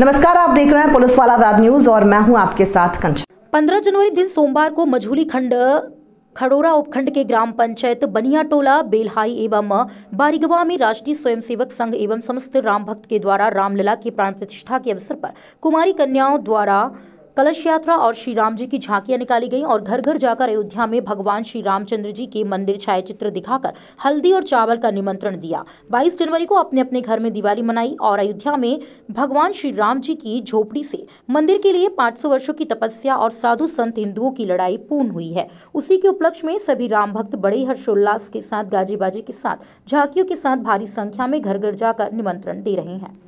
नमस्कार आप देख रहे हैं पुलिस वाला वेब न्यूज और मैं हूँ आपके साथ कंचन पंद्रह जनवरी दिन सोमवार को मझूली खंड खड़ोरा उपखंड के ग्राम पंचायत बनिया टोला बेलहाई एवं बारीगवा में राष्ट्रीय स्वयंसेवक संघ एवं समस्त राम भक्त के द्वारा रामलला की प्राण प्रतिष्ठा के अवसर पर कुमारी कन्याओं द्वारा कलश यात्रा और श्री राम जी की झांकियां निकाली गई और घर घर जाकर अयोध्या में भगवान श्री रामचंद्र जी के मंदिर छायाचित्र दिखाकर हल्दी और चावल का निमंत्रण दिया 22 जनवरी को अपने अपने घर में दिवाली मनाई और अयोध्या में भगवान श्री राम जी की झोपड़ी से मंदिर के लिए 500 वर्षों की तपस्या और साधु संत हिंदुओं की लड़ाई पूर्ण हुई है उसी के उपलक्ष्य में सभी राम भक्त बड़े हर्षोल्लास के साथ गाजीबाजी के साथ झांकियों के साथ भारी संख्या में घर घर जाकर निमंत्रण दे रहे हैं